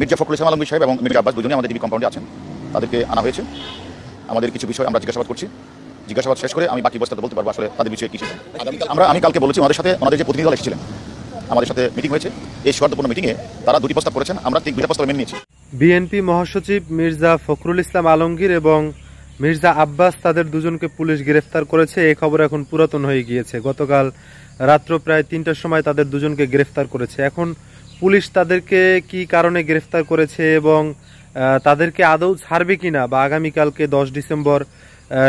মির্জা ফখরুল ইসলাম আলমী সাহেব এবং মির্জা আব্বাস দুজনে আমাদের ডিবি কম্পাউন্ডে আছেন তাদেরকে আনা হয়েছে আমাদের কিছু বিষয় আমরা জিজ্ঞাসাবাদ করছি জিজ্ঞাসাবাদ শেষ করে আমি বাকি বস্তাতে বলতে পারবো আসলে তাদের বিষয়ে কিছু আমরা আমি কালকে বলেছি আমাদের সাথে আমাদের যে প্রতিনিধি দল এসেছিলেন আমাদের সাথে মিটিং হয়েছে এই সৌহার্দ্যপূর্ণ মিটিংয়ে তারা দুটি প্রস্তাব করেছেন আমরা তিন দুটি প্রস্তাব মেনে নিয়েছি বিএনপি মহাসচিব মির্জা ফখরুল ইসলাম আলমগীর এবং মির্জা আব্বাস তাদের দুজনকে পুলিশ গ্রেফতার করেছে এই খবর এখন পুরাতন হয়ে গিয়েছে গতকাল রাত্র প্রায় তিনটার সময় তাদের দুজনকে গ্রেফতার করেছে এখন পুলিশ তাদেরকে কি কারণে গ্রেফতার করেছে এবং তাদেরকে আদৌ ছাড়বে কি না বা আগামীকালকে দশ ডিসেম্বর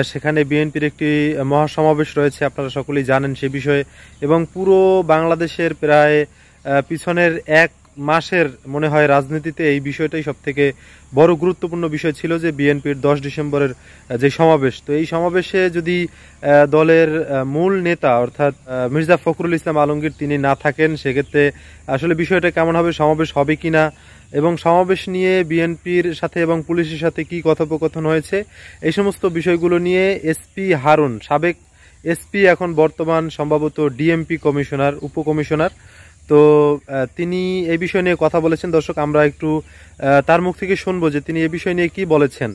সেখানে বিএনপির একটি মহাসমাবেশ রয়েছে আপনারা সকলেই জানেন সে বিষয়ে এবং পুরো বাংলাদেশের প্রায় পিছনের এক মাসের মনে হয় রাজনীতিতে এই বিষয়টাই সব থেকে বড় গুরুত্বপূর্ণ বিষয় ছিল যে বিএনপির দশ ডিসেম্বরের যে সমাবেশ তো এই সমাবেশে যদি দলের মূল নেতা অর্থাৎ মির্জা ফখরুল ইসলাম আলমগীর তিনি না থাকেন সেক্ষেত্রে আসলে বিষয়টা কেমন হবে সমাবেশ হবে কি না এবং সমাবেশ নিয়ে বিএনপির সাথে এবং পুলিশের সাথে কি কথোপকথন হয়েছে এই সমস্ত বিষয়গুলো নিয়ে এসপি হারুন সাবেক এসপি এখন বর্তমান সম্ভবত ডিএমপি কমিশনার উপকমিশনার তো তিনি এই বিষয় নিয়ে কথা বলেছেন দর্শক আমরা একটু তার মুখ থেকে শুনবো যে তিনি এই বিষয় নিয়ে কি বলেছেন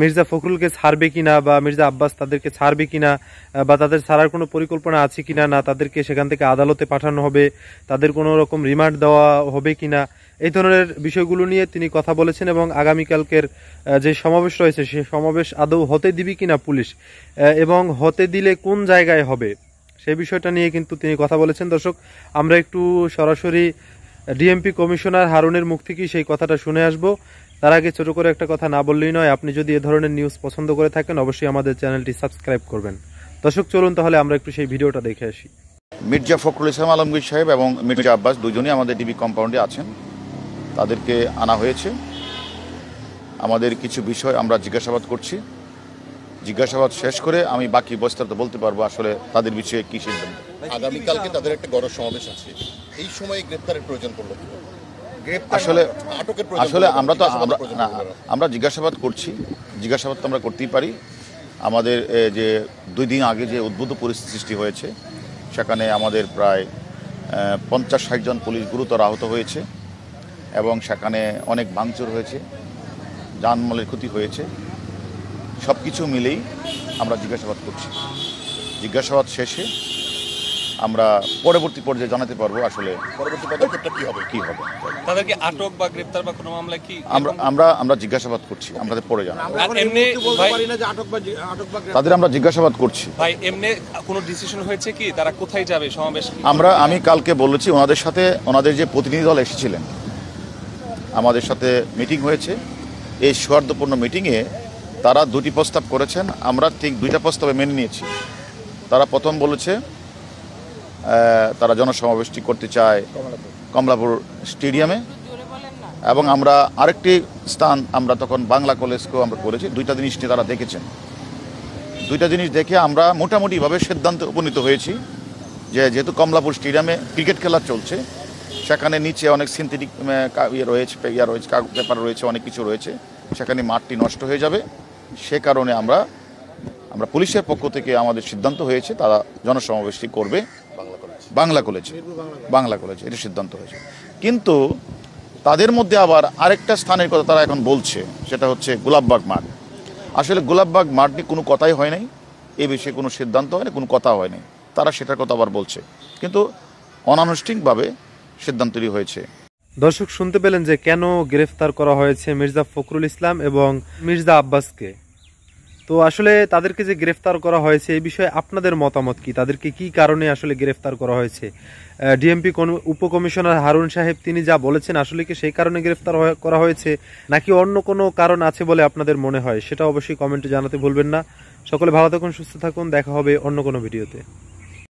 মির্জা ফখরুলকে ছাড়বে কিনা বা মির্জা আব্বাস তাদেরকে ছাড়বে কিনা বা তাদের ছাড়ার কোনো পরিকল্পনা আছে কিনা না তাদেরকে সেখান থেকে আদালতে পাঠানো হবে তাদের কোনো রকম রিমান্ড দেওয়া হবে কিনা এই ধরনের বিষয়গুলো নিয়ে তিনি কথা বলেছেন এবং আগামীকালকের যে সমাবেশ রয়েছে সে সমাবেশ আদৌ হতে দিবি কিনা পুলিশ এবং হতে দিলে কোন জায়গায় হবে সেই বিষয়টা নিয়ে কিন্তু তিনি কথা বলেছেন দর্শক আমরা একটু সরাসরি ডিএমপি কমিশনার হারুনের মুখ থেকেই সেই কথাটা শুনে আসব তার আগে ছোট করে একটা কথা না বললেই নয় আপনি যদি এ ধরনের নিউজ পছন্দ করে থাকেন অবশ্যই আমাদের চ্যানেলটি সাবস্ক্রাইব করবেন দর্শক চলুন তাহলে আমরা একটু সেই ভিডিওটা দেখে আসি মির্জা ফখরুল ইসলাম আলমগীর সাহেব এবং মির্জা আব্বাস দুজনেই আমাদের ডিবি কম্পাউন্ডে আছেন তাদেরকে আনা হয়েছে আমাদের কিছু বিষয় আমরা জিজ্ঞাসাবাদ করছি জিজ্ঞাসাবাদ শেষ করে আমি বাকি বিস্তারিত বলতে পারবো আসলে তাদের বিষয়ে কি সিদ্ধান্ত আগামীকালকে তাদের একটা গড় সমাবেশ আছে এই সময় গ্রেফতারের প্রয়োজন পড়লো আসলে মানে আসলে আমরা তো আমরা আমরা জিজ্ঞাসাবাদ করছি জিজ্ঞাসাবাদ তো আমরা করতেই পারি আমাদের যে দুই দিন আগে যে উদ্ভূত পরিস্থিতি সৃষ্টি হয়েছে সেখানে আমাদের প্রায় পঞ্চাশ ষাটজন পুলিশ গুরুতর আহত হয়েছে এবং সেখানে অনেক ভাঙচুর হয়েছে যানমালের ক্ষতি হয়েছে সব কিছু মিলেই আমরা জিজ্ঞাসাবাদ করছি জিজ্ঞাসাবাদ শেষে আমরা পরবর্তী পর্যায়ে জানাতে পারবো আসলে পরবর্তী পদক্ষেপটা কি হবে কি হবে তাদেরকে আটক বা গ্রেফতার বা কোনো মামলা কি আমরা আমরা আমরা জিজ্ঞাসাবাদ করছি আমাদের পরে জানাবো এমনি তাদের আমরা জিজ্ঞাসাবাদ করছি ভাই এমনি কোনো ডিসিশন হয়েছে কি তারা কোথায় যাবে সমাবেশ আমরা আমি কালকে বলেছি ওনাদের সাথে ওনাদের যে প্রতিনিধি দল এসেছিলেন আমাদের সাথে মিটিং হয়েছে এই সৌহার্দ্যপূর্ণ মিটিংয়ে তারা দুটি প্রস্তাব করেছেন আমরা ঠিক দুইটা প্রস্তাবে মেনে নিয়েছি তারা প্রথম বলেছে তারা জনসমাবেশটি করতে চায় কমলাপুর স্টেডিয়ামে এবং আমরা আরেকটি স্থান আমরা তখন বাংলা কলেজকেও আমরা করেছি দুইটা জিনিস নিয়ে তারা দেখেছেন দুইটা জিনিস দেখে আমরা মোটামুটিভাবে সিদ্ধান্তে উপনীত হয়েছি যে যেহেতু কমলাপুর স্টেডিয়ামে ক্রিকেট খেলা চলছে সেখানে নিচে অনেক সিনথেটিক ইয়ে রয়েছে ইয়া রয়েছে পেপার রয়েছে অনেক কিছু রয়েছে সেখানে মাঠটি নষ্ট হয়ে যাবে সে কারণে আমরা আমরা পুলিশের পক্ষ থেকে আমাদের সিদ্ধান্ত হয়েছে তারা জনসমাবেশটি করবে বাংলা কলেজে বাংলা কলেজে এটা সিদ্ধান্ত হয়েছে কিন্তু তাদের মধ্যে আবার আরেকটা স্থানের কথা তারা এখন বলছে সেটা হচ্ছে গোলাপবাগ মাঠ আসলে গোলাপবাগ মাঠ নিয়ে কোনো কথাই হয় নাই এ বিষয়ে কোনো সিদ্ধান্ত হয়নি কোনো কথা হয়নি তারা সেটার কথা আবার বলছে কিন্তু অনানুষ্ঠানিকভাবে সিদ্ধান্তটি হয়েছে দর্শক শুনতে পেলেন যে কেন গ্রেফতার করা হয়েছে মির্জা ফখরুল ইসলাম এবং মির্জা আব্বাসকে তো আসলে তাদেরকে যে গ্রেফতার করা হয়েছে এই বিষয়ে আপনাদের মতামত কি তাদেরকে কি কারণে আসলে গ্রেফতার করা হয়েছে ডিএমপি উপকমিশনার হারুন সাহেব তিনি যা বলেছেন আসলে কি সেই কারণে গ্রেফতার করা হয়েছে নাকি অন্য কোনো কারণ আছে বলে আপনাদের মনে হয় সেটা অবশ্যই কমেন্টে জানাতে ভুলবেন না সকলে ভালো থাকুন সুস্থ থাকুন দেখা হবে অন্য কোনো ভিডিওতে